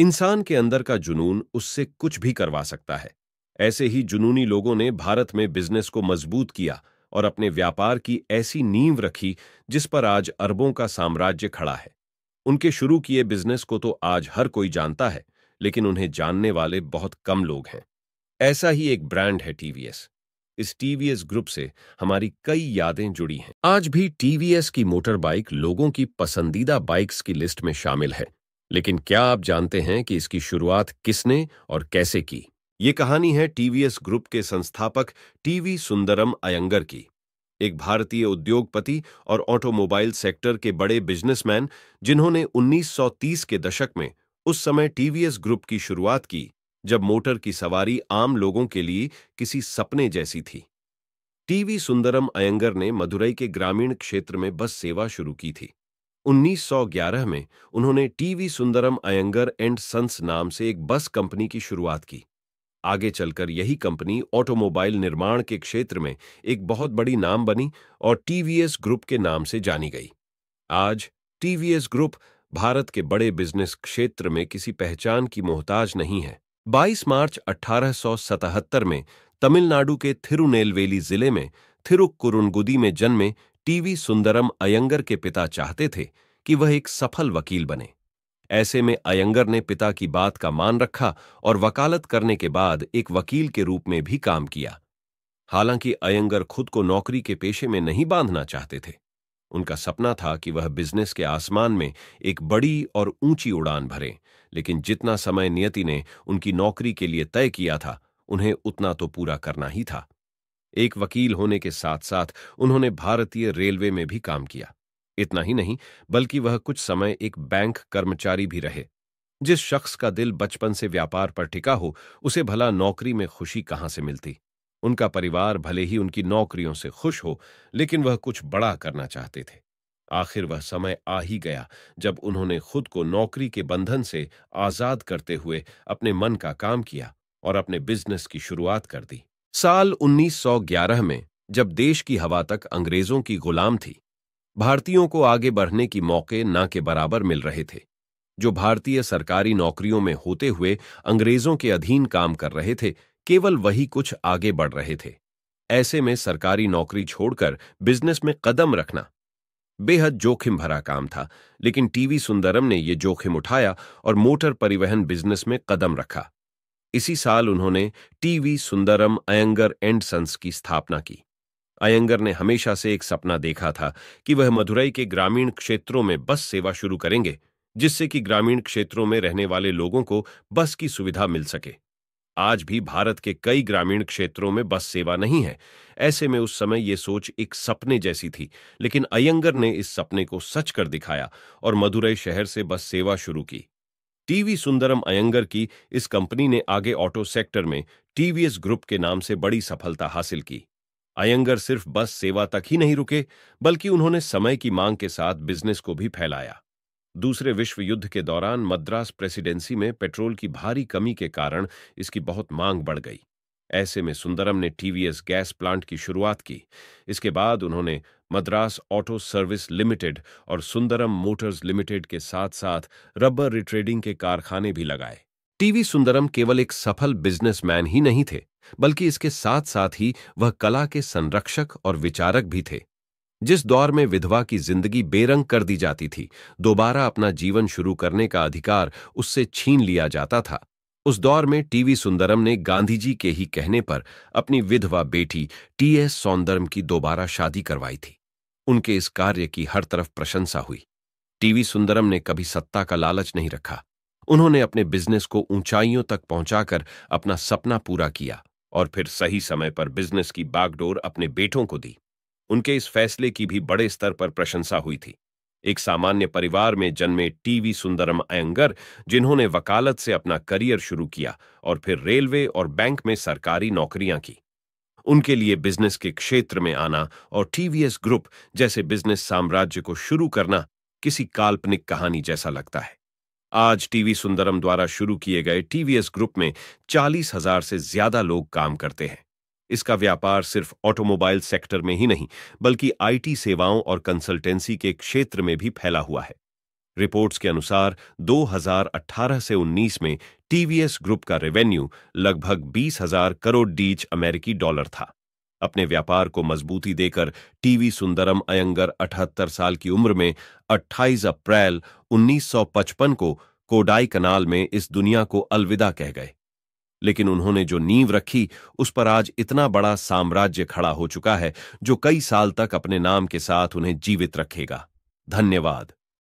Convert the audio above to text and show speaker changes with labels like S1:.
S1: इंसान के अंदर का जुनून उससे कुछ भी करवा सकता है ऐसे ही जुनूनी लोगों ने भारत में बिजनेस को मजबूत किया और अपने व्यापार की ऐसी नींव रखी जिस पर आज अरबों का साम्राज्य खड़ा है उनके शुरू किए बिजनेस को तो आज हर कोई जानता है लेकिन उन्हें जानने वाले बहुत कम लोग हैं ऐसा ही एक ब्रांड है टीवीएस इस टीवीएस ग्रुप से हमारी कई यादें जुड़ी हैं आज भी टीवीएस की मोटर बाइक लोगों की पसंदीदा बाइक्स की लिस्ट में शामिल है लेकिन क्या आप जानते हैं कि इसकी शुरुआत किसने और कैसे की ये कहानी है टीवीएस ग्रुप के संस्थापक टीवी सुंदरम अयंगर की एक भारतीय उद्योगपति और ऑटोमोबाइल सेक्टर के बड़े बिजनेसमैन जिन्होंने 1930 के दशक में उस समय टीवीएस ग्रुप की शुरुआत की जब मोटर की सवारी आम लोगों के लिए किसी सपने जैसी थी टीवी सुंदरम अयंगर ने मदुरई के ग्रामीण क्षेत्र में बस सेवा शुरू की थी 1911 में उन्होंने TV Sundaram Iyengar and sons नाम से एक बस कंपनी की शुरुआत की आगे चलकर यही कंपनी ऑटोमोबाइल निर्माण के क्षेत्र में एक बहुत बड़ी नाम बनी और टीवीएस ग्रुप के नाम से जानी गई आज टीवीएस ग्रुप भारत के बड़े बिजनेस क्षेत्र में किसी पहचान की मोहताज नहीं है 22 मार्च 1877 में तमिलनाडु के थिरुनेलवेली जिले में थिरुकुरुनगुदी में जन्मे टीवी सुंदरम अयंगर के पिता चाहते थे कि वह एक सफल वकील बने ऐसे में अयंगर ने पिता की बात का मान रखा और वकालत करने के बाद एक वकील के रूप में भी काम किया हालांकि अयंगर खुद को नौकरी के पेशे में नहीं बांधना चाहते थे उनका सपना था कि वह बिजनेस के आसमान में एक बड़ी और ऊंची उड़ान भरें लेकिन जितना समय नियति ने उनकी नौकरी के लिए तय किया था उन्हें उतना तो पूरा करना ही था एक वकील होने के साथ साथ उन्होंने भारतीय रेलवे में भी काम किया इतना ही नहीं बल्कि वह कुछ समय एक बैंक कर्मचारी भी रहे जिस शख्स का दिल बचपन से व्यापार पर टिका हो उसे भला नौकरी में खुशी कहां से मिलती उनका परिवार भले ही उनकी नौकरियों से खुश हो लेकिन वह कुछ बड़ा करना चाहते थे आखिर वह समय आ ही गया जब उन्होंने खुद को नौकरी के बंधन से आजाद करते हुए अपने मन का काम किया और अपने बिजनेस की शुरुआत कर दी साल 1911 में जब देश की हवा तक अंग्रेजों की गुलाम थी भारतीयों को आगे बढ़ने की मौके ना के बराबर मिल रहे थे जो भारतीय सरकारी नौकरियों में होते हुए अंग्रेजों के अधीन काम कर रहे थे केवल वही कुछ आगे बढ़ रहे थे ऐसे में सरकारी नौकरी छोड़कर बिजनेस में कदम रखना बेहद जोखिम भरा काम था लेकिन टीवी सुंदरम ने यह जोखिम उठाया और मोटर परिवहन बिजनेस में कदम रखा इसी साल उन्होंने TV Sundaram Iyengar and sons की स्थापना की अयंगर ने हमेशा से एक सपना देखा था कि वह मदुरई के ग्रामीण क्षेत्रों में बस सेवा शुरू करेंगे जिससे कि ग्रामीण क्षेत्रों में रहने वाले लोगों को बस की सुविधा मिल सके आज भी भारत के कई ग्रामीण क्षेत्रों में बस सेवा नहीं है ऐसे में उस समय ये सोच एक सपने जैसी थी लेकिन अयंगर ने इस सपने को सच कर दिखाया और मदुरई शहर से बस सेवा शुरू की टीवी सुंदरम अयंगर की इस कंपनी ने आगे ऑटो सेक्टर में टीवीएस ग्रुप के नाम से बड़ी सफलता हासिल की अयंगर सिर्फ बस सेवा तक ही नहीं रुके बल्कि उन्होंने समय की मांग के साथ बिजनेस को भी फैलाया दूसरे विश्व युद्ध के दौरान मद्रास प्रेसिडेंसी में पेट्रोल की भारी कमी के कारण इसकी बहुत मांग बढ़ गई ऐसे में सुंदरम ने टीवीएस गैस प्लांट की शुरुआत की इसके बाद उन्होंने मद्रास ऑटो सर्विस लिमिटेड और सुंदरम मोटर्स लिमिटेड के साथ साथ रबर रिट्रेडिंग के कारखाने भी लगाए टीवी सुंदरम केवल एक सफल बिजनेसमैन ही नहीं थे बल्कि इसके साथ साथ ही वह कला के संरक्षक और विचारक भी थे जिस दौर में विधवा की जिंदगी बेरंग कर दी जाती थी दोबारा अपना जीवन शुरू करने का अधिकार उससे छीन लिया जाता था उस दौर में टीवी सुंदरम ने गांधीजी के ही कहने पर अपनी विधवा बेटी टीएस सौंदरम की दोबारा शादी करवाई थी उनके इस कार्य की हर तरफ प्रशंसा हुई टीवी सुंदरम ने कभी सत्ता का लालच नहीं रखा उन्होंने अपने बिजनेस को ऊंचाइयों तक पहुंचाकर अपना सपना पूरा किया और फिर सही समय पर बिजनेस की बागडोर अपने बेटों को दी उनके इस फैसले की भी बड़े स्तर पर प्रशंसा हुई थी एक सामान्य परिवार में जन्मे टीवी सुंदरम अयंगर जिन्होंने वकालत से अपना करियर शुरू किया और फिर रेलवे और बैंक में सरकारी नौकरियां की उनके लिए बिजनेस के क्षेत्र में आना और टीवीएस ग्रुप जैसे बिजनेस साम्राज्य को शुरू करना किसी काल्पनिक कहानी जैसा लगता है आज टीवी सुंदरम द्वारा शुरू किए गए टीवीएस ग्रुप में चालीस हजार से ज्यादा लोग काम करते हैं इसका व्यापार सिर्फ ऑटोमोबाइल सेक्टर में ही नहीं बल्कि आईटी सेवाओं और कंसल्टेंसी के क्षेत्र में भी फैला हुआ है रिपोर्ट्स के अनुसार 2018 से 19 में टीवीएस ग्रुप का रेवेन्यू लगभग बीस हजार करोड़ डीच अमेरिकी डॉलर था अपने व्यापार को मजबूती देकर टीवी सुंदरम अयंगर 78 साल की उम्र में 28 अप्रैल 1955 को कोडाई कनाल में इस दुनिया को अलविदा कह गए लेकिन उन्होंने जो नींव रखी उस पर आज इतना बड़ा साम्राज्य खड़ा हो चुका है जो कई साल तक अपने नाम के साथ उन्हें जीवित रखेगा धन्यवाद